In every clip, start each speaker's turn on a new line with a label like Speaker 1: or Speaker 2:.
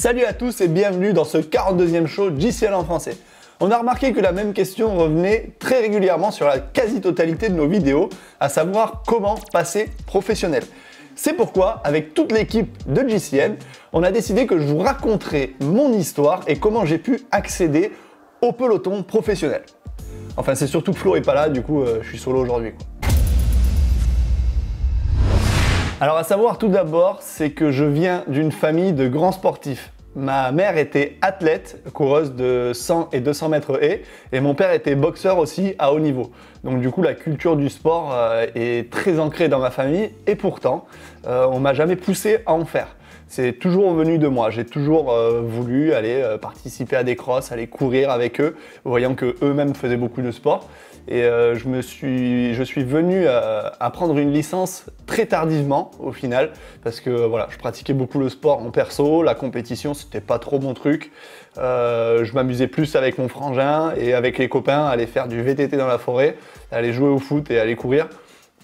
Speaker 1: Salut à tous et bienvenue dans ce 42e show JCL en français. On a remarqué que la même question revenait très régulièrement sur la quasi-totalité de nos vidéos, à savoir comment passer professionnel. C'est pourquoi, avec toute l'équipe de JCL, on a décidé que je vous raconterai mon histoire et comment j'ai pu accéder au peloton professionnel. Enfin, c'est surtout que Flo est pas là, du coup, euh, je suis solo aujourd'hui. Alors à savoir tout d'abord, c'est que je viens d'une famille de grands sportifs. Ma mère était athlète, coureuse de 100 et 200 mètres et mon père était boxeur aussi à haut niveau. Donc du coup, la culture du sport euh, est très ancrée dans ma famille, et pourtant, euh, on m'a jamais poussé à en faire c'est toujours venu de moi. J'ai toujours euh, voulu aller participer à des crosses, aller courir avec eux, voyant que eux-mêmes faisaient beaucoup de sport. Et euh, je, me suis, je suis venu euh, à, prendre une licence très tardivement au final, parce que voilà, je pratiquais beaucoup le sport en perso, la compétition c'était pas trop mon truc. Euh, je m'amusais plus avec mon frangin et avec les copains, aller faire du VTT dans la forêt, aller jouer au foot et aller courir,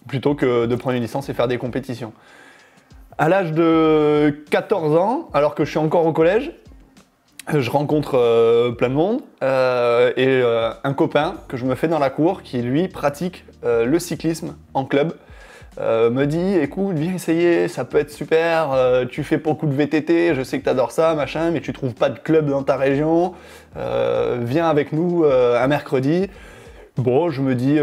Speaker 1: plutôt que de prendre une licence et faire des compétitions. À l'âge de 14 ans, alors que je suis encore au collège, je rencontre euh, plein de monde euh, et euh, un copain que je me fais dans la cour qui lui pratique le cyclisme en club me dit écoute viens essayer ça peut être super tu fais beaucoup de VTT je sais que t'adores ça machin mais tu trouves pas de club dans ta région viens avec nous un mercredi Bon, je me dis,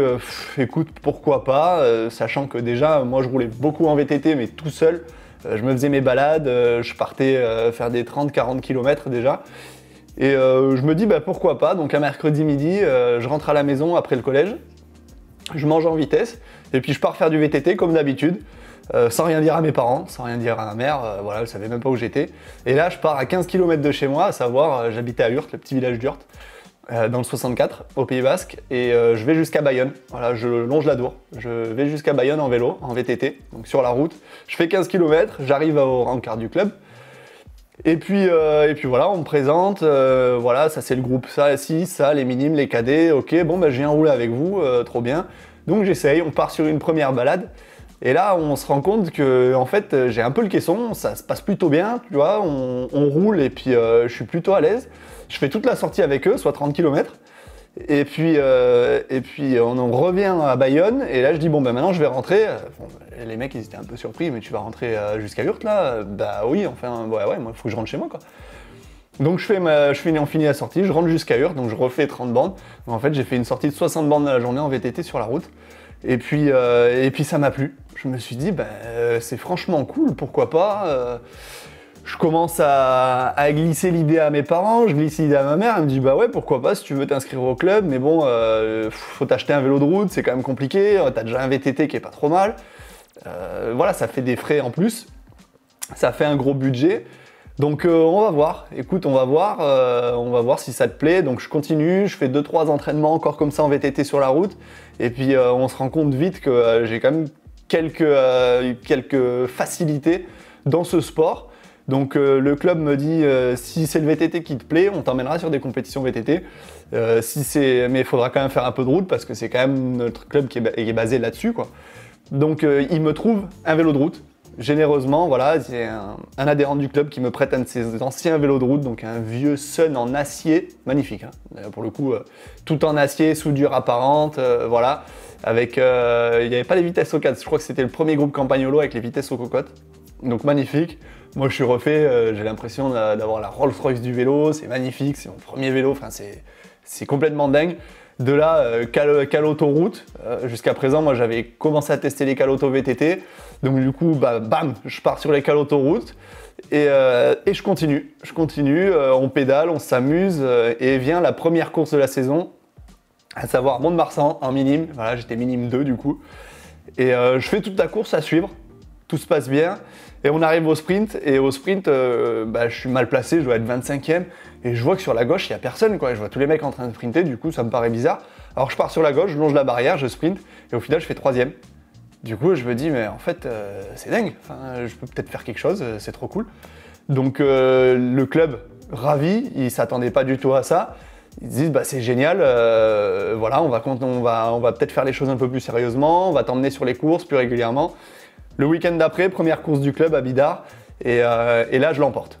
Speaker 1: écoute, pourquoi pas, sachant que déjà, moi, je roulais beaucoup en VTT, mais tout seul. Euh, je me faisais mes balades, euh, je partais euh, faire des 30-40 km déjà. Et je me dis bah, pourquoi pas, donc un mercredi midi, je rentre à la maison après le collège, je mange en vitesse, et puis je pars faire du VTT comme d'habitude. sans rien dire à mes parents, sans rien dire à ma mère, voilà, elle savait même pas où j'étais. Et là, je pars à 15 km de chez moi, à savoir, j'habitais à Hurte, le petit village d'Hurte. Euh, dans le 64 au Pays Basque et euh, je vais jusqu'à Bayonne. Voilà, je longe la Dour. Je vais jusqu'à Bayonne en vélo, en VTT, donc sur la route. Je fais 15 km, j'arrive au rencard du club. Et puis, euh, et puis voilà, on me présente, voilà, ça c'est le groupe, ça, si, ça, les minimes, les cadets, ok, bon, bah, j'ai un rouler avec vous, trop bien. Donc j'essaye, on part sur une première balade. Et là, on se rend compte que, en fait, j'ai un peu le caisson, ça se passe plutôt bien, tu vois, on roule et puis je suis plutôt à l'aise. Je fais toute la sortie avec eux, soit 30 km. Et puis, euh, et puis on en revient à Bayonne, et là je dis bon ben maintenant je vais rentrer. Ben, les mecs ils étaient un peu surpris, mais tu vas rentrer euh, jusqu'à Hurte là Bah oui, enfin ouais ouais, moi faut que je rentre chez moi quoi. Donc je fais je finis, en finit la sortie, je rentre jusqu'à Hurte, donc je refais 30 bandes. en fait j'ai fait une sortie de 60 bandes à la journée en VTT sur la route. Et puis, euh, et puis ça m'a plu. Je me suis dit, ben, c'est franchement cool, pourquoi pas je commence à, glisser l'idée à mes parents, je glisse l'idée à ma mère, elle me dit bah ouais pourquoi pas si tu veux t'inscrire au club, mais bon euh, faut t'acheter un vélo de route, c'est quand même compliqué, euh, t'as déjà un VTT qui est pas trop mal, euh, voilà ça fait des frais en plus, ça fait un gros budget, donc on va voir, écoute on va voir, on va voir si ça te plaît, donc je continue, je fais 2-3 entraînements encore comme ça en VTT sur la route, et puis on se rend compte vite que j'ai quand même quelques facilités dans ce sport, donc euh, le club me dit euh, si c'est le VTT qui te plaît, on t'emmènera sur des compétitions VTT. Euh, si c'est, mais il faudra quand même faire un peu de route parce que c'est quand même notre club qui est, basé là-dessus quoi. Donc il me trouve un vélo de route. Généreusement, voilà, c'est un, adhérent du club qui me prête un de ses anciens vélos de route, donc un vieux Sun en acier, magnifique, hein. pour le coup, tout en acier, soudure apparente, voilà, avec, il n'y avait pas les vitesses au 4, je crois que c'était le premier groupe Campagnolo avec les vitesses au cocottes, donc magnifique. Moi, je suis refait, euh, j'ai l'impression d'avoir la Rolls-Royce du vélo, c'est magnifique, c'est mon premier vélo, enfin, c'est complètement dingue. De là, euh, cale, euh, jusqu'à présent, moi, j'avais commencé à tester les cales VTT, donc du coup, bah, bam, je pars sur les cales autoroute. Et, euh, et, je continue, je continue, on pédale, on s'amuse, et vient la première course de la saison, à savoir Mont-de-Marsan en minime, voilà, j'étais minime 2 du coup. Et je fais toute la course à suivre, tout se passe bien. Et on arrive au sprint, et au sprint, euh, bah, je suis mal placé, je dois être 25 e et je vois que sur la gauche, il n'y a personne, quoi. Je vois tous les mecs en train de sprinter, du coup, ça me paraît bizarre. Alors je pars sur la gauche, je longe la barrière, je sprint, et au final, je fais troisième. Du coup, je me dis, mais en fait, euh, c'est dingue, je peux peut-être faire quelque chose, euh, c'est trop cool. Donc le club, ravi, il s'attendait pas du tout à ça. Ils disent, bah, c'est génial, voilà, on va, on va, on va peut-être faire les choses un peu plus sérieusement, on va t'emmener sur les courses plus régulièrement. Le week-end d'après, première course du club à Bidar, euh, et, là je l'emporte.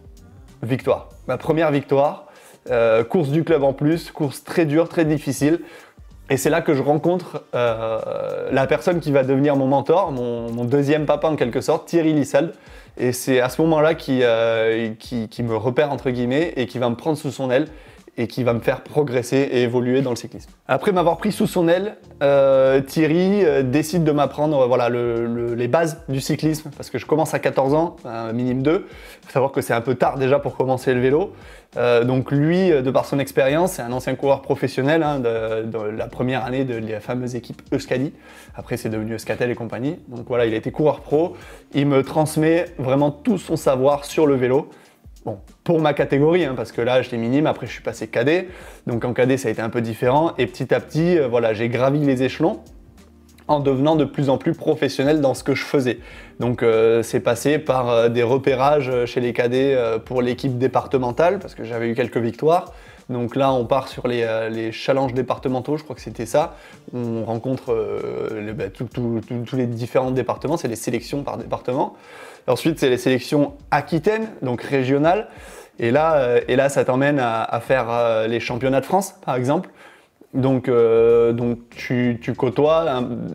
Speaker 1: Victoire. Ma première victoire. Euh, course du club en plus, course très dure, très difficile. Et c'est là que je rencontre euh, la personne qui va devenir mon mentor, mon, deuxième papa en quelque sorte, Thierry Lissal. Et c'est à ce moment-là qu'il qui, me repère entre guillemets et qui va me prendre sous son aile et qui va me faire progresser et évoluer dans le cyclisme. Après m'avoir pris sous son aile, euh, Thierry euh, décide de m'apprendre euh, voilà, les bases du cyclisme, parce que je commence à 14 ans, un minimum 2. Il faut savoir que c'est un peu tard déjà pour commencer le vélo. donc lui, de par son expérience, c'est un ancien coureur professionnel hein, dans la première année de la fameuse équipe Euskadi. Après, c'est devenu Euskatel et compagnie. Donc voilà, il a été coureur pro. Il me transmet vraiment tout son savoir sur le vélo. Bon, pour ma catégorie, hein, parce que là j'étais minime, après je suis passé cadet, donc en cadet ça a été un peu différent, et petit à petit, euh, voilà, j'ai gravi les échelons en devenant de plus en plus professionnel dans ce que je faisais. Donc euh, c'est passé par euh, des repérages chez les cadets pour l'équipe départementale, parce que j'avais eu quelques victoires. Donc là on part sur les, challenges départementaux, je crois que c'était ça. On rencontre bah, tous les différents départements, c'est les sélections par département. Ensuite, c'est les sélections aquitaines, donc régionales. Et là, euh, et là ça t'emmène à, faire euh, les championnats de France, par exemple. Donc, euh, donc tu, côtoies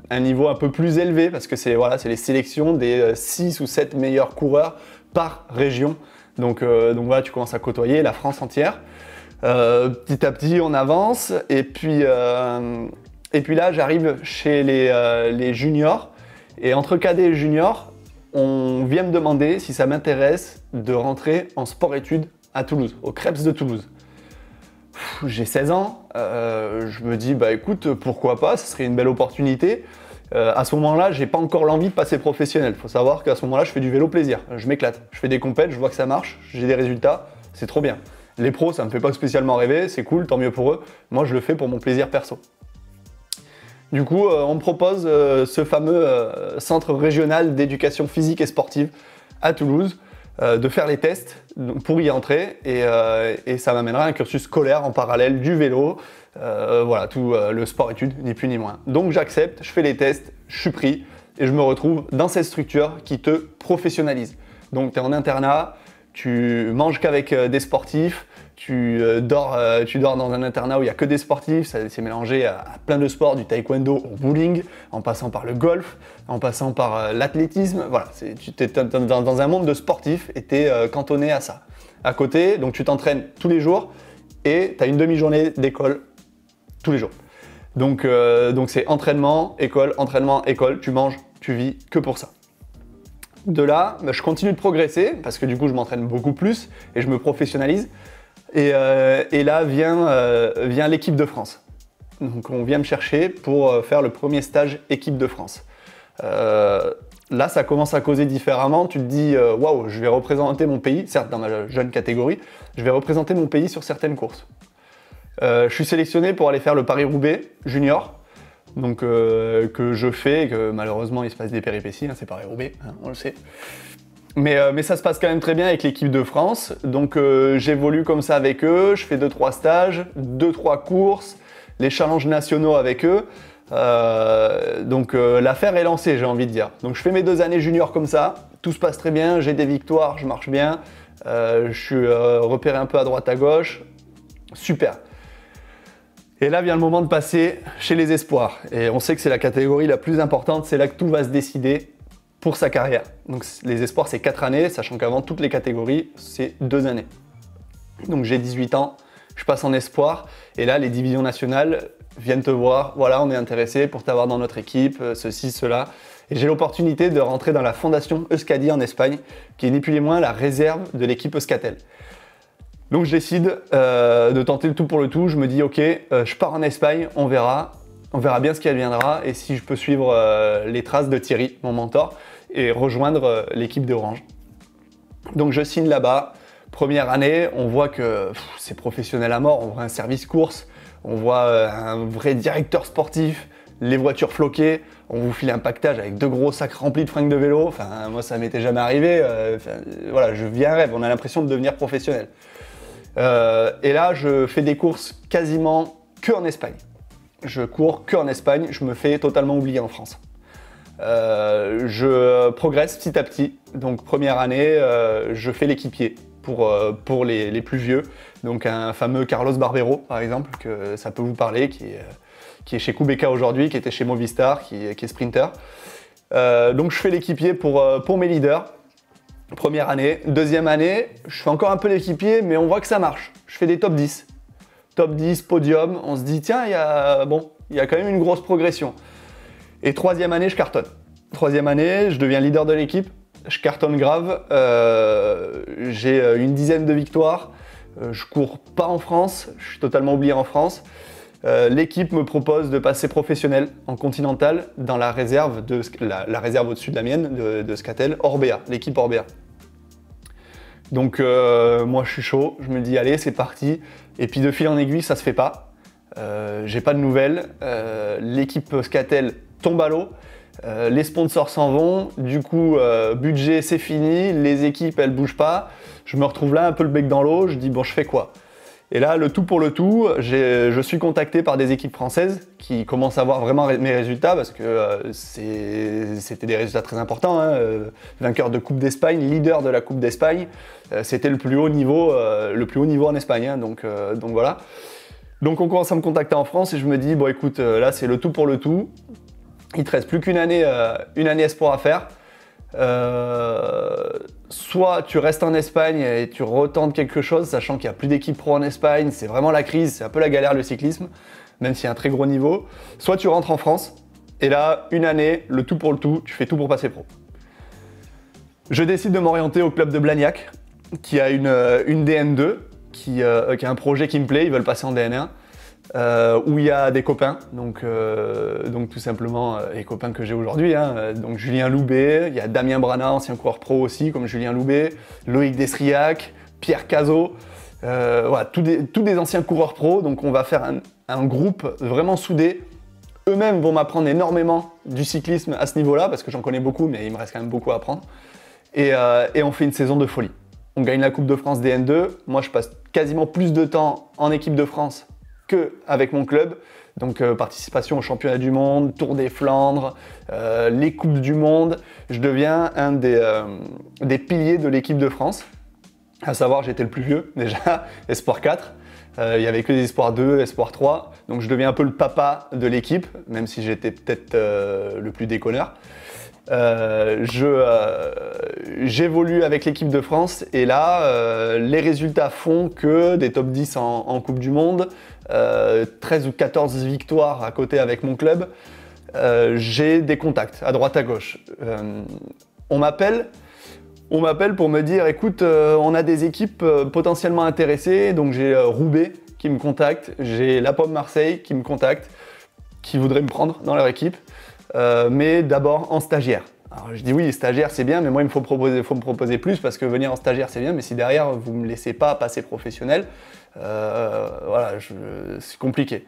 Speaker 1: un, niveau un peu plus élevé parce que c'est voilà, les sélections des 6 ou 7 meilleurs coureurs par région. Donc, donc voilà, tu commences à côtoyer la France entière. petit à petit, on avance. Et puis, et puis là, j'arrive chez les, les, juniors. Et entre cadets et juniors, on vient me demander si ça m'intéresse de rentrer en sport-études à Toulouse, au Krebs de Toulouse. J'ai 16 ans, euh, je me dis bah écoute pourquoi pas, ce serait une belle opportunité. Euh, à ce moment-là, j'ai pas encore l'envie de passer professionnel. Il Faut savoir qu'à ce moment-là, je fais du vélo plaisir, je m'éclate, je fais des compètes, je vois que ça marche, j'ai des résultats, c'est trop bien. Les pros, ça me fait pas spécialement rêver, c'est cool, tant mieux pour eux. Moi, je le fais pour mon plaisir perso. Du coup, euh, on me propose euh, ce fameux euh, centre régional d'éducation physique et sportive à Toulouse de faire les tests pour y entrer et, ça m'amènera un cursus scolaire en parallèle du vélo, voilà, tout le sport-études, ni plus ni moins. Donc j'accepte, je fais les tests, je suis pris et je me retrouve dans cette structure qui te professionnalise. Donc tu es en internat, tu manges qu'avec des sportifs, tu, euh, dors, euh, tu dors dans un internat où il n'y a que des sportifs, ça s'est mélangé à, plein de sports, du taekwondo au bowling, en passant par le golf, en passant par euh, l'athlétisme. Voilà, tu es dans, un monde de sportifs et tu es cantonné à ça. À côté, donc tu t'entraînes tous les jours et tu as une demi-journée d'école tous les jours. Donc c'est entraînement, école, entraînement, école, tu manges, tu vis que pour ça. De là, bah, je continue de progresser parce que du coup je m'entraîne beaucoup plus et je me professionnalise. Euh, et, là vient, euh, vient l'équipe de France. Donc on vient me chercher pour euh, faire le premier stage équipe de France. là, ça commence à causer différemment. Tu te dis, waouh, je vais représenter mon pays, certes dans ma jeune catégorie, je vais représenter mon pays sur certaines courses. je suis sélectionné pour aller faire le Paris-Roubaix junior, donc que je fais, que malheureusement il se passe des péripéties, hein, c'est Paris-Roubaix, hein, on le sait. Euh, mais, ça se passe quand même très bien avec l'équipe de France. Donc euh, j'évolue comme ça avec eux, je fais 2-3 stages, 2-3 courses, les challenges nationaux avec eux. Euh, donc l'affaire est lancée, j'ai envie de dire. Donc je fais mes deux années juniors comme ça, tout se passe très bien, j'ai des victoires, je marche bien, je suis repéré un peu à droite à gauche. Super. Et là vient le moment de passer chez les espoirs. Et on sait que c'est la catégorie la plus importante, c'est là que tout va se décider pour sa carrière. Donc les espoirs, c'est quatre années, sachant qu'avant, toutes les catégories, c'est deux années. Donc j'ai 18 ans, je passe en espoir, et là, les divisions nationales viennent te voir, voilà, on est intéressé pour t'avoir dans notre équipe, euh, ceci, cela. Et j'ai l'opportunité de rentrer dans la fondation Euskadi en Espagne, qui est ni plus ni moins la réserve de l'équipe Euskatel. Donc je décide euh, de tenter le tout pour le tout. Je me dis ok, euh, je pars en Espagne, on verra, on verra bien ce qui adviendra et si je peux suivre les traces de Thierry, mon mentor et rejoindre euh, l'équipe d'Orange. Donc je signe là-bas. Première année, on voit que c'est professionnel à mort, on voit un service course, on voit euh, un vrai directeur sportif, les voitures floquées, on vous file un pactage avec deux gros sacs remplis de fringues de vélo. Enfin, moi, ça m'était jamais arrivé. Euh, voilà, je viens un rêve, on a l'impression de devenir professionnel. et là, je fais des courses quasiment que en Espagne. Je cours que en Espagne, je me fais totalement oublier en France. Euh, je progresse petit à petit. Donc première année, euh, je fais l'équipier pour, euh, les, plus vieux. Donc un fameux Carlos Barbero, par exemple, que ça peut vous parler, qui est, chez Kubeka aujourd'hui, qui était chez Movistar, qui, est sprinter. donc je fais l'équipier pour, mes leaders. Première année. Deuxième année, je fais encore un peu l'équipier, mais on voit que ça marche. Je fais des top 10. Top 10, podium. On se dit, tiens, il y bon, il y a quand même une grosse progression. Et troisième année, je cartonne. Troisième année, je deviens leader de l'équipe, je cartonne grave, euh, j'ai euh, une dizaine de victoires, euh, je cours pas en France, je suis totalement oublié en France. l'équipe me propose de passer professionnel en continental dans la réserve, de, la, réserve au-dessus de la mienne, de, de Scatel, Orbea, l'équipe Orbea. Donc moi je suis chaud, je me dis allez c'est parti. Et puis de fil en aiguille ça se fait pas. J'ai pas de nouvelles. l'équipe Scatel tombe à l'eau. Euh, les sponsors s'en vont, du coup, euh, budget c'est fini, les équipes elles bougent pas. Je me retrouve là un peu le bec dans l'eau, je dis bon, je fais quoi Et là, le tout pour le tout, je suis contacté par des équipes françaises qui commencent à voir vraiment mes résultats parce que euh, c'était des résultats très importants. Hein. vainqueur de Coupe d'Espagne, leader de la Coupe d'Espagne, c'était le, plus haut niveau, le plus haut niveau en Espagne, hein. donc, donc voilà. Donc on commence à me contacter en France et je me dis, bon écoute, là c'est le tout pour le tout, il te reste plus qu'une année, euh, une année espoir à faire. Euh, soit tu restes en Espagne et tu retentes quelque chose, sachant qu'il n'y a plus d'équipe pro en Espagne, c'est vraiment la crise, c'est un peu la galère le cyclisme, même s'il y a un très gros niveau. Soit tu rentres en France, et là, une année, le tout pour le tout, tu fais tout pour passer pro. Je décide de m'orienter au club de Blagnac, qui a une, euh, une DN2, qui, qui, a un projet qui me plaît, ils veulent passer en DN1. Euh, où il y a des copains, donc, euh, tout simplement euh, les copains que j'ai aujourd'hui, hein. donc Julien Loubet, il y a Damien Brana, ancien coureur pro aussi, comme Julien Loubet, Loïc Destriac, Pierre Cazot, voilà, tous des, anciens coureurs pro, donc on va faire un, groupe vraiment soudé. Eux-mêmes vont m'apprendre énormément du cyclisme à ce niveau-là, parce que j'en connais beaucoup, mais il me reste quand même beaucoup à apprendre. Et, et on fait une saison de folie. On gagne la Coupe de France dn 2 Moi, je passe quasiment plus de temps en équipe de France avec mon club. Donc euh, participation au championnat du monde, Tour des Flandres, euh, les Coupes du Monde. Je deviens un euh, des, piliers de l'équipe de France. À savoir, j'étais le plus vieux déjà, Espoir 4. Il n'y avait que des Espoirs 2, Espoir 3. Donc je deviens un peu le papa de l'équipe, même si j'étais peut-être le plus déconneur. J'évolue avec l'équipe de France et là, les résultats font que des top 10 en Coupe du Monde, 13 euh, ou 14 victoires à côté avec mon club, euh, j'ai des contacts à droite à gauche. Euh, on m'appelle. On m'appelle pour me dire, écoute, on a des équipes potentiellement intéressées, donc j'ai Roubaix qui me contacte, j'ai La Pomme Marseille qui me contacte, qui voudrait me prendre dans leur équipe, mais d'abord en stagiaire. Alors je dis oui, stagiaire c'est bien, mais moi il me faut, proposer, faut me proposer plus parce que venir en stagiaire c'est bien, mais si derrière vous me laissez pas passer professionnel, euh, voilà, c'est compliqué.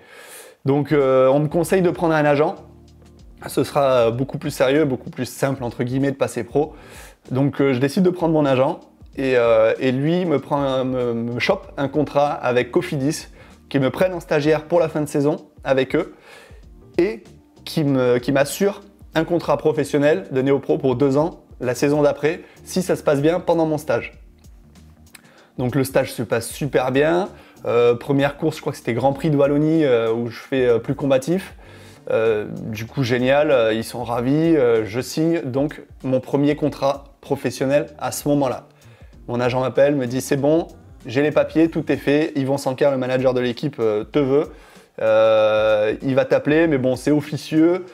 Speaker 1: Donc euh, on me conseille de prendre un agent. Ce sera beaucoup plus sérieux, beaucoup plus simple entre guillemets de passer pro. Donc euh, je décide de prendre mon agent et, lui me, prend, me, chope un contrat avec Cofidis qui me prennent en stagiaire pour la fin de saison avec eux et qui m'assure un contrat professionnel de Pro pour deux ans la saison d'après si ça se passe bien pendant mon stage. Donc le stage se passe super bien. Euh, première course, je crois que c'était Grand Prix de Wallonie euh, où je fais euh, plus combatif. du coup, génial, ils sont ravis. je signe donc mon premier contrat professionnel à ce moment-là. Mon agent m'appelle, me dit c'est bon, j'ai les papiers, tout est fait. Yvon Sanker, le manager de l'équipe, te veut. il va t'appeler, mais bon, c'est officieux.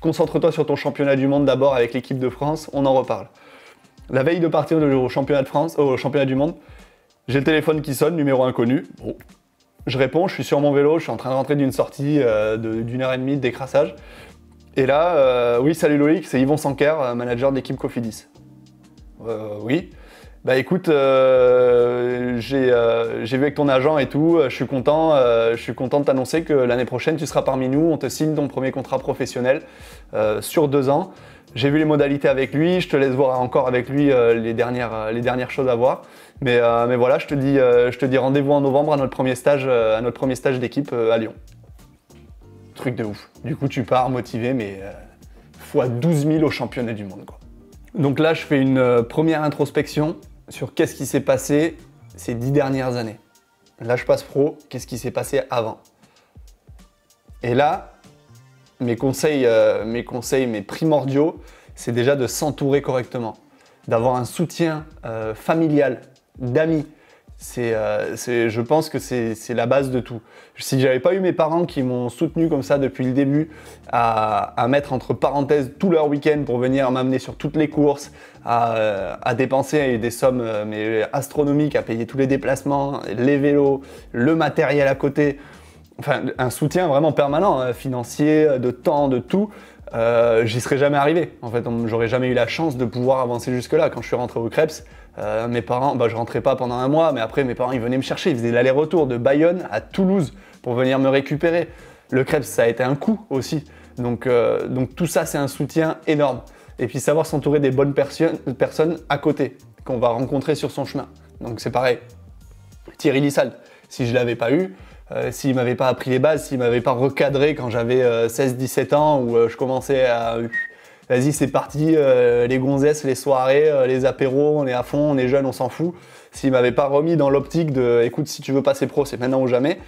Speaker 1: Concentre-toi sur ton championnat du monde d'abord avec l'équipe de France, on en reparle. La veille de partir au championnat de France, au championnat du monde, j'ai le téléphone qui sonne, numéro inconnu. Je réponds, je suis sur mon vélo, je suis en train de rentrer d'une sortie euh, d'une heure et demie de décrassage. Et là, euh, oui, salut Loïc, c'est Yvon Sanker, euh, manager d'équipe l'équipe Cofidis. oui. Bah écoute, j'ai vu avec ton agent et tout, je suis content, je suis content de t'annoncer que l'année prochaine tu seras parmi nous, on te signe ton premier contrat professionnel sur deux ans. J'ai vu les modalités avec lui, je te laisse voir encore avec lui euh, les, dernières, euh, les dernières choses à voir. Mais, euh, mais voilà, je te dis, je dis rendez-vous en novembre à notre premier stage, à stage d'équipe à Lyon. Truc de ouf. Du coup, tu pars motivé, mais fois 12 000 au championnat du monde. Quoi. Donc là, je fais une première introspection sur qu'est-ce qui s'est passé ces dix dernières années. Là, je passe pro, qu'est-ce qui s'est passé avant Et là, mes conseils, euh, mes conseils, mes primordiaux, c'est déjà de s'entourer correctement, d'avoir un soutien euh, familial, d'amis. Euh, c'est, je pense que c'est la base de tout. Si n'avais pas eu mes parents qui m'ont soutenu comme ça depuis le début, à, mettre entre parenthèses tout leur week-end pour venir m'amener sur toutes les courses, à, dépenser des sommes astronomiques, à payer tous les déplacements, les vélos, le matériel à côté, enfin, un soutien vraiment permanent, hein, financier, de temps, de tout. Euh, j'y serais jamais arrivé. En fait, j'aurais jamais eu la chance de pouvoir avancer jusque-là. Quand je suis rentré au Krebs, euh, mes parents, bah, je rentrais pas pendant un mois, mais après, mes parents, ils venaient me chercher. Ils faisaient l'aller-retour de Bayonne à Toulouse pour venir me récupérer. Le Krebs, ça a été un coup aussi. Donc, euh, donc tout ça, c'est un soutien énorme. Et puis, savoir s'entourer des bonnes personnes à côté, qu'on va rencontrer sur son chemin. Donc, c'est pareil. Thierry Lissalde, si je l'avais pas eu, euh, s'il m'avait pas appris les bases, s'il m'avait pas recadré quand j'avais 16-17 euh, ans où euh, je commençais à vas-y c'est parti, les gonzesses, les soirées, les apéros, on est à fond, on est jeune, on s'en fout. S'il m'avait pas remis dans l'optique de écoute si tu veux passer pro c'est maintenant ou jamais,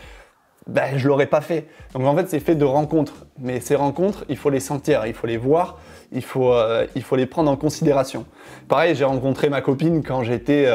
Speaker 1: ben je l'aurais pas fait. Donc en fait c'est fait de rencontres, mais ces rencontres il faut les sentir, il faut les voir, il faut, il faut les prendre en considération. Pareil j'ai rencontré ma copine quand j'étais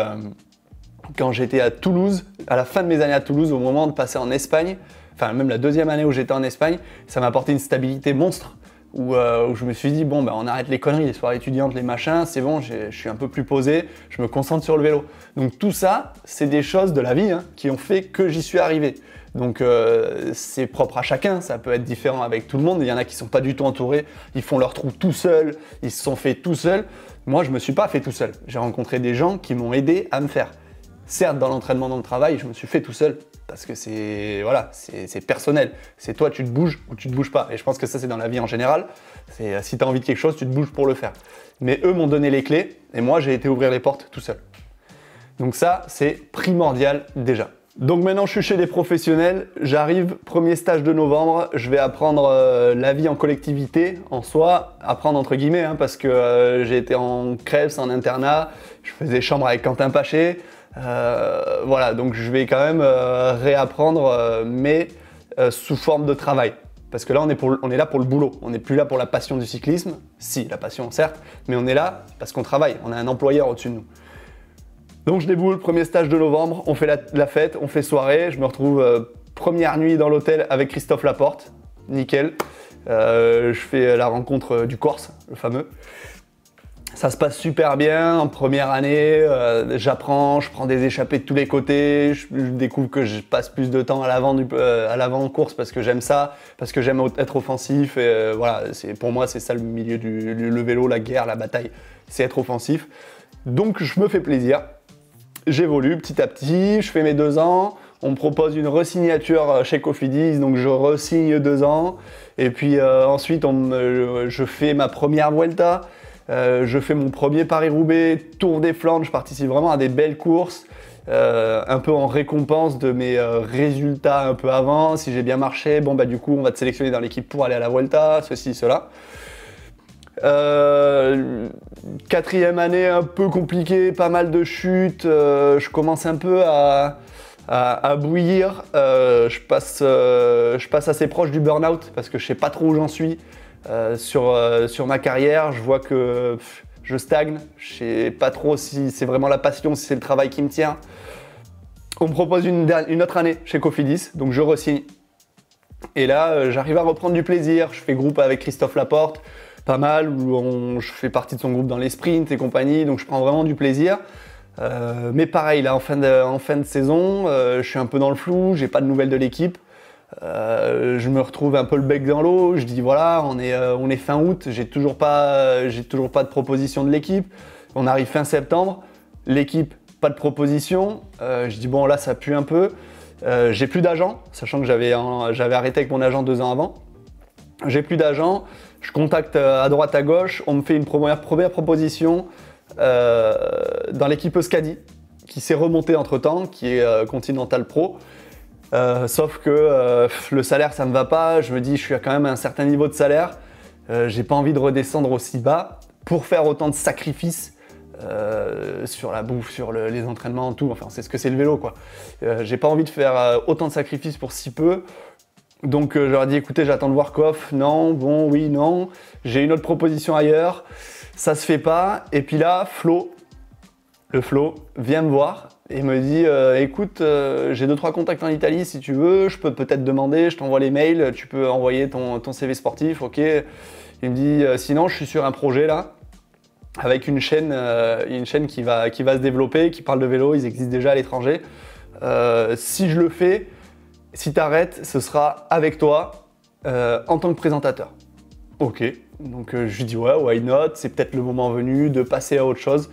Speaker 1: quand j'étais à Toulouse, à la fin de mes années à Toulouse, au moment de passer en Espagne, enfin même la deuxième année où j'étais en Espagne, ça m'a apporté une stabilité monstre. Où, euh, je me suis dit, bon, ben, on arrête les conneries, les soirées étudiantes, les machins, c'est bon, je suis un peu plus posé, je me concentre sur le vélo. Donc tout ça, c'est des choses de la vie hein, qui ont fait que j'y suis arrivé. Donc euh, c'est propre à chacun, ça peut être différent avec tout le monde. Il y en a qui sont pas du tout entourés, ils font leur trou tout seuls, ils se sont faits tout seuls. Moi, je me suis pas fait tout seul. J'ai rencontré des gens qui m'ont aidé à me faire certes dans l'entraînement, dans le travail, je me suis fait tout seul parce que c'est voilà, c'est personnel. C'est toi, tu te bouges ou tu te bouges pas. Et je pense que ça, c'est dans la vie en général. C'est euh, si tu as envie de quelque chose, tu te bouges pour le faire. Mais eux m'ont donné les clés et moi, j'ai été ouvrir les portes tout seul. Donc ça, c'est primordial déjà. Donc maintenant, je suis chez des professionnels. J'arrive, premier stage de novembre. Je vais apprendre euh, la vie en collectivité, en soi, apprendre entre guillemets, hein, parce que euh, j'ai été en crèves, en internat. Je faisais chambre avec Quentin Paché. Euh, voilà, donc je vais quand même euh, réapprendre, euh, mais sous forme de travail. Parce que là, on est, on est là pour le boulot. On n'est plus là pour la passion du cyclisme. Si, la passion, certes, mais on est là parce qu'on travaille. On a un employeur au-dessus de nous. Donc je déboule, premier stage de novembre, on fait la fête, on fait soirée. Je me retrouve première nuit dans l'hôtel avec Christophe Laporte. Nickel. je fais la rencontre du Corse, le fameux. Ça se passe super bien. En première année, euh, j'apprends, je prends des échappées de tous les côtés. Je, découvre que je passe plus de temps à l'avant euh, à l'avant course parce que j'aime ça, parce que j'aime être offensif. Et euh, voilà, pour moi c'est ça le milieu du le vélo, la guerre, la bataille, c'est être offensif. Donc je me fais plaisir. J'évolue petit à petit. Je fais mes deux ans on me propose une resignature euh, chez Cofidis, donc je resigne deux ans. Et puis ensuite, on je fais ma première Vuelta. Euh, je fais mon premier Paris-Roubaix, Tour des Flandres, je participe vraiment à des belles courses, euh, un peu en récompense de mes euh, résultats un peu avant. Si j'ai bien marché, bon bah du coup on va te sélectionner dans l'équipe pour aller à la Vuelta, ceci, cela. quatrième année un peu compliquée, pas mal de chutes, je commence un peu à, bouillir, je, passe, je passe assez proche du burn-out parce que je sais pas trop où j'en suis, euh, euh, sur, ma carrière, je vois que je stagne. Je sais pas trop si c'est vraiment la passion, si c'est le travail qui me tient. On me propose une, autre année chez Cofidis, donc je resigne. Et là, euh, j'arrive à reprendre du plaisir. Je fais groupe avec Christophe Laporte, pas mal, où je fais partie de son groupe dans les sprints et compagnie, donc je prends vraiment du plaisir. mais pareil, là, en fin de, en fin de saison, je suis un peu dans le flou, j'ai pas de nouvelles de l'équipe. Euh, je me retrouve un peu le bec dans l'eau. Je dis voilà, on est, euh, fin août, euh, j'ai toujours pas, de proposition de l'équipe. On arrive fin septembre, l'équipe pas de proposition. je dis bon là ça pue un peu. j'ai plus d'agent, sachant que j'avais, arrêté avec mon agent deux ans avant. J'ai plus d'agent. Je contacte à droite à gauche. On me fait une première, première proposition dans l'équipe Euskadi, qui s'est remontée entre temps, qui est Continental Pro. Euh, sauf que euh, le salaire, ça me va pas. Je me dis, je suis à quand même à un certain niveau de salaire. Euh, j'ai pas envie de redescendre aussi bas pour faire autant de sacrifices sur la bouffe, sur les entraînements, tout. Enfin, c'est ce que c'est le vélo, quoi. j'ai pas envie de faire autant de sacrifices pour si peu. Donc, je leur ai dit, écoutez, j'attends de voir Koff. Non, bon, oui, non. J'ai une autre proposition ailleurs. Ça se fait pas. Et puis là, Flo, le Flo, vient me voir il me dit euh, écoute, euh, j'ai deux trois contacts en Italie si tu veux, je peux peut-être demander, je t'envoie les mails, tu peux envoyer ton, CV sportif, ok. Il me dit euh, sinon je suis sur un projet là avec une chaîne, une chaîne qui va, se développer, qui parle de vélo, ils existent déjà à l'étranger. si je le fais, si t'arrêtes, ce sera avec toi en tant que présentateur. Ok, donc je lui dis ouais, why not, c'est peut-être le moment venu de passer à autre chose.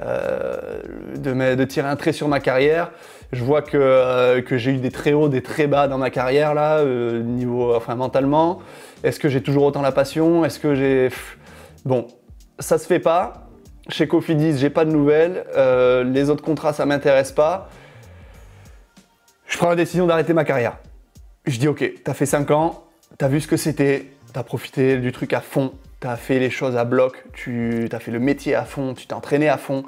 Speaker 1: Euh, de, tirer un trait sur ma carrière. Je vois euh, que, j'ai eu des très hauts, des très bas dans ma carrière là, euh, niveau, enfin mentalement. Est-ce que j'ai toujours autant la passion Est-ce que j'ai bon, ça se fait pas. Chez Cofidis, j'ai pas de nouvelles. les autres contrats, ça m'intéresse pas. Je prends la décision d'arrêter ma carrière. Je dis ok, t'as fait 5 ans, t'as vu ce que c'était, t'as profité du truc à fond, tu fait les choses à bloc, tu as fait le métier à fond, tu t'es entraîné à fond,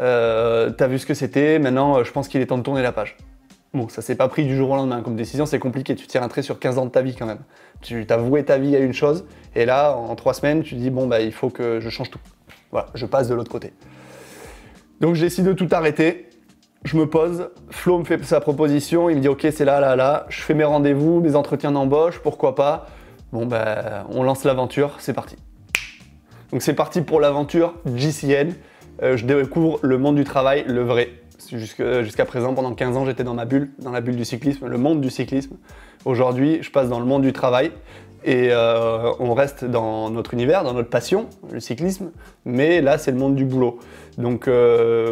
Speaker 1: euh, tu as vu ce que c'était, maintenant euh, je pense qu'il est temps de tourner la page. Bon, ça s'est pas pris du jour au lendemain comme décision, c'est compliqué, tu tires un trait sur 15 ans de ta vie quand même. Tu t'as voué ta vie à une chose, et là, en trois semaines, tu dis, bon, bah, il faut que je change tout. Voilà, je passe de l'autre côté. Donc je décide de tout arrêter, je me pose, Flo me fait sa proposition, il me dit, ok, c'est là, là, là, je fais mes rendez-vous, mes entretiens d'embauche, pourquoi pas. Bon, ben on lance l'aventure, c'est parti. Donc c'est parti pour l'aventure GCN, euh, je découvre le monde du travail, le vrai. Euh, jusqu'à présent, pendant 15 ans, j'étais dans ma bulle, dans la bulle du cyclisme, le monde du cyclisme. Aujourd'hui, je passe dans le monde du travail et euh, on reste dans notre univers, dans notre passion, le cyclisme, mais là, c'est le monde du boulot. Donc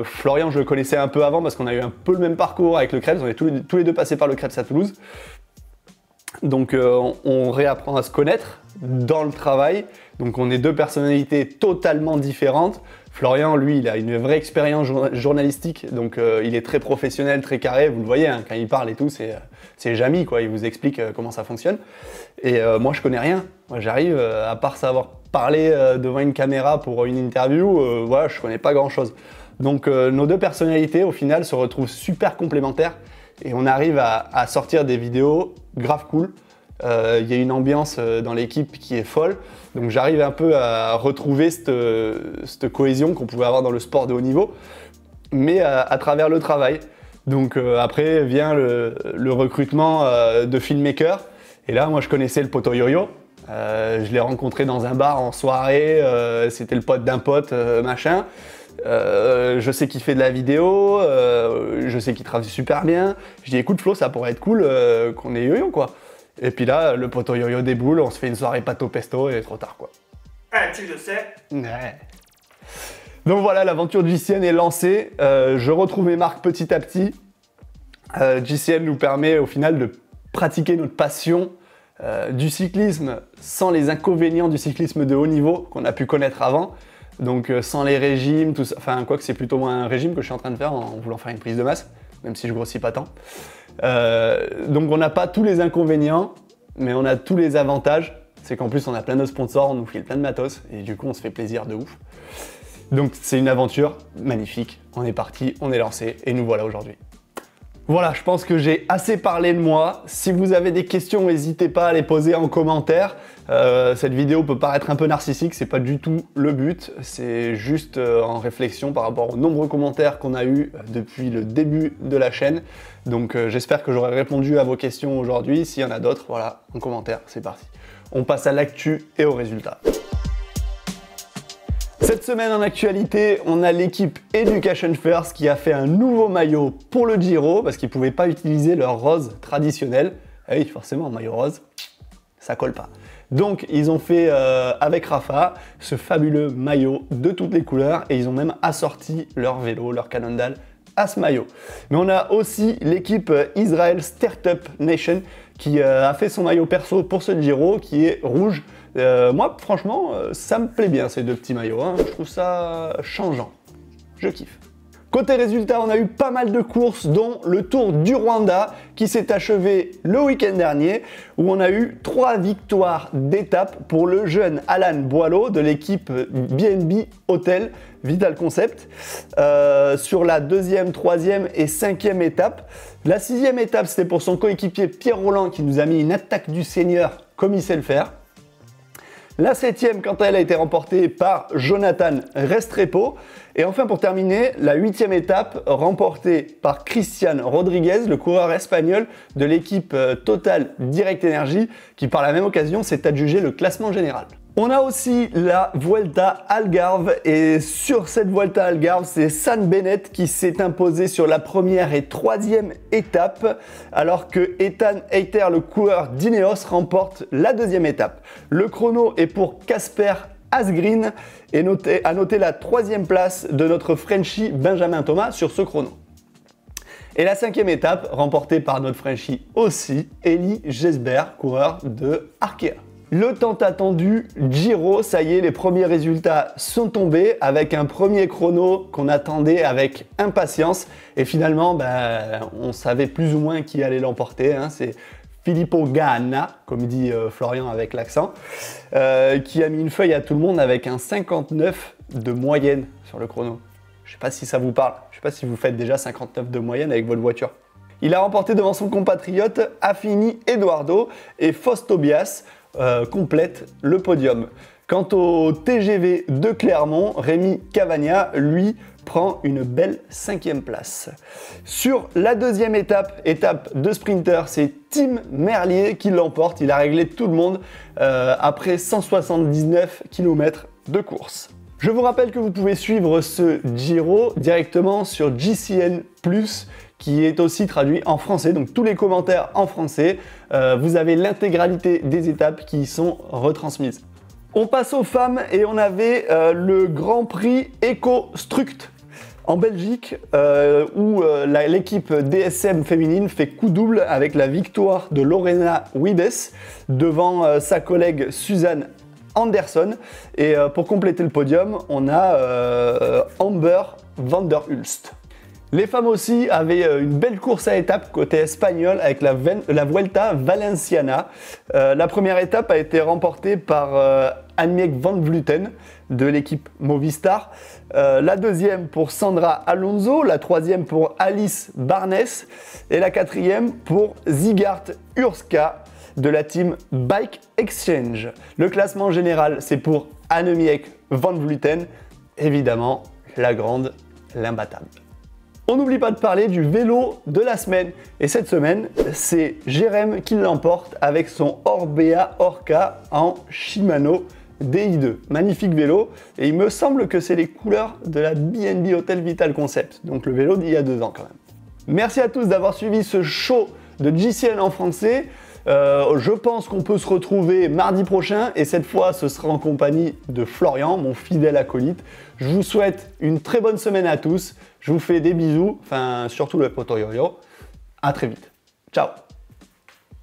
Speaker 1: Florian, je le connaissais un peu avant parce qu'on a eu un peu le même parcours avec le Krebs, on est tous les, tous les deux passés par le Krebs à Toulouse. Donc on réapprend à se connaître, dans le travail. Donc on est deux personnalités totalement différentes. Florian, lui, il a une vraie expérience journalistique, donc euh, il est très professionnel, très carré, vous le voyez, hein, quand il parle et tout, c'est euh, Jamy, quoi, il vous explique euh, comment ça fonctionne. Et moi, je connais rien, moi j'arrive, à part savoir parler devant une caméra pour une interview, voilà, je connais pas grand-chose. Donc nos deux personnalités, au final, se retrouvent super complémentaires, et on arrive à sortir des vidéos grave cool, euh, il y a une ambiance euh, dans l'équipe qui est folle. Donc j'arrive un peu à retrouver euh, cette, cohésion qu'on pouvait avoir dans le sport de haut niveau, mais à, travers le travail. Donc après vient le, recrutement de filmmaker. Et là, moi, je connaissais le poteau Yoyo. je l'ai rencontré dans un bar en soirée. C'était le pote d'un pote, machin. je sais qu'il fait de la vidéo. je sais qu'il travaille super bien. Je dis, écoute Flo, ça pourrait être cool qu'on ait yo quoi. Et puis là, le poteau yo déboule, on se fait une soirée pato pesto et trop tard quoi. Ah, tu le sais Ouais. Donc voilà, l'aventure GCN est lancée. Euh, je retrouve mes marques petit à petit. GCN euh, nous permet au final de pratiquer notre passion euh, du cyclisme sans les inconvénients du cyclisme de haut niveau qu'on a pu connaître avant. Donc sans les régimes, tout ça. Enfin, quoi que c'est plutôt moins un régime que je suis en train de faire en voulant faire une prise de masse, même si je grossis pas tant. Euh, donc on n'a pas tous les inconvénients, mais on a tous les avantages. C'est qu'en plus on a plein de sponsors, on nous file plein de matos, et du coup on se fait plaisir de ouf. Donc c'est une aventure magnifique. On est parti, on est lancé, et nous voilà aujourd'hui. Voilà, je pense que j'ai assez parlé de moi. Si vous avez des questions, n'hésitez pas à les poser en commentaire. Euh, cette vidéo peut paraître un peu narcissique, c'est pas du tout le but. C'est juste euh, en réflexion par rapport aux nombreux commentaires qu'on a eu euh, depuis le début de la chaîne. Donc j'espère que j'aurai répondu à vos questions aujourd'hui. S'il y en a d'autres, voilà, en commentaire, c'est parti. On passe à l'actu et aux résultats. Cette semaine en actualité, on a l'équipe Education First qui a fait un nouveau maillot pour le Giro parce qu'ils ne pouvaient pas utiliser leur rose traditionnel. Eh oui, forcément, maillot rose, ça colle pas. Donc ils ont fait euh, avec Rafa ce fabuleux maillot de toutes les couleurs et ils ont même assorti leur vélo, leur calendal à ce maillot. Mais on a aussi l'équipe euh, Israel Startup Nation qui euh, a fait son maillot perso pour ce Giro qui est rouge euh, moi, franchement, euh, ça me plaît bien ces deux petits maillots. Hein. Je trouve ça changeant. Je kiffe. Côté résultat, on a eu pas mal de courses, dont le Tour du Rwanda qui s'est achevé le week-end dernier, où on a eu trois victoires d'étape pour le jeune Alan Boileau de l'équipe BNB Hotel Vital Concept euh, sur la deuxième, troisième et cinquième étape. La sixième étape, c'était pour son coéquipier Pierre Roland qui nous a mis une attaque du Seigneur comme il sait le faire. La septième, quant à elle, a été remportée par Jonathan Restrepo. Et enfin, pour terminer, la huitième étape remportée par Christian Rodriguez, le coureur espagnol de l'équipe euh, Total Direct Energy, qui par la même occasion s'est adjugé le classement général. On a aussi la Vuelta Algarve et sur cette Vuelta Algarve, c'est San Bennett qui s'est imposé sur la première et troisième étape alors que Ethan Eiter, le coureur d'Ineos, remporte la deuxième étape. Le chrono est pour Casper Asgreen et noté, la troisième place de notre Frenchie Benjamin Thomas sur ce chrono. Et la cinquième étape, remportée par notre Frenchie aussi, Eli Gesbert, coureur de Arkea. Le temps attendu Giro, ça y est, les premiers résultats sont tombés avec un premier chrono qu'on attendait avec impatience. Et finalement, ben, on savait plus ou moins qui allait l'emporter. Hein. C'est Filippo Ganna, comme dit euh, Florian avec l'accent, euh, qui a mis une feuille à tout le monde avec un 59 de moyenne sur le chrono. Je sais pas si ça vous parle, je sais pas si vous faites déjà 59 de moyenne avec votre voiture. Il a remporté devant son compatriote Affini Eduardo et Fausto Bias, euh, complète le podium. Quant au TGV de Clermont, Rémi Cavagna, lui, prend une belle cinquième place. Sur la deuxième étape, étape de sprinter, c'est Tim Merlier qui l'emporte. Il a réglé tout le monde euh, après 179 km de course. Je vous rappelle que vous pouvez suivre ce Giro directement sur GCN qui est aussi traduit en français, donc tous les commentaires en français. Euh, vous avez l'intégralité des étapes qui y sont retransmises. On passe aux femmes et on avait euh, le Grand Prix EcoStruct en Belgique euh, où l'équipe DSM féminine fait coup double avec la victoire de Lorena Wides devant sa collègue Suzanne Anderson. Et pour compléter le podium, on a Amber Vanderhulst. Les femmes aussi avaient euh, une belle course à étapes côté espagnol avec la, Vuelta Valenciana. Euh, la première étape a été remportée par euh, Annemiek van Vluten de l'équipe Movistar. la deuxième pour Sandra Alonso, la troisième pour Alice Barnes et la quatrième pour Zigart Urska de la team Bike Exchange. Le classement général, c'est pour Annemiek van Vluten, évidemment la grande, l'imbattable. On n'oublie pas de parler du vélo de la semaine. Et cette semaine, c'est Jérém qui l'emporte avec son Orbea Orca en Shimano DI2. Magnifique vélo. Et il me semble que c'est les couleurs de la BNB Hotel Vital Concept. Donc le vélo d'il y a deux ans quand même. Merci à tous d'avoir suivi ce show de JCL en français. Euh, je pense qu'on peut se retrouver mardi prochain et cette fois ce sera en compagnie de Florian, mon fidèle acolyte. Je vous souhaite une très bonne semaine à tous. Je vous fais des bisous, enfin surtout le poto À très vite. Ciao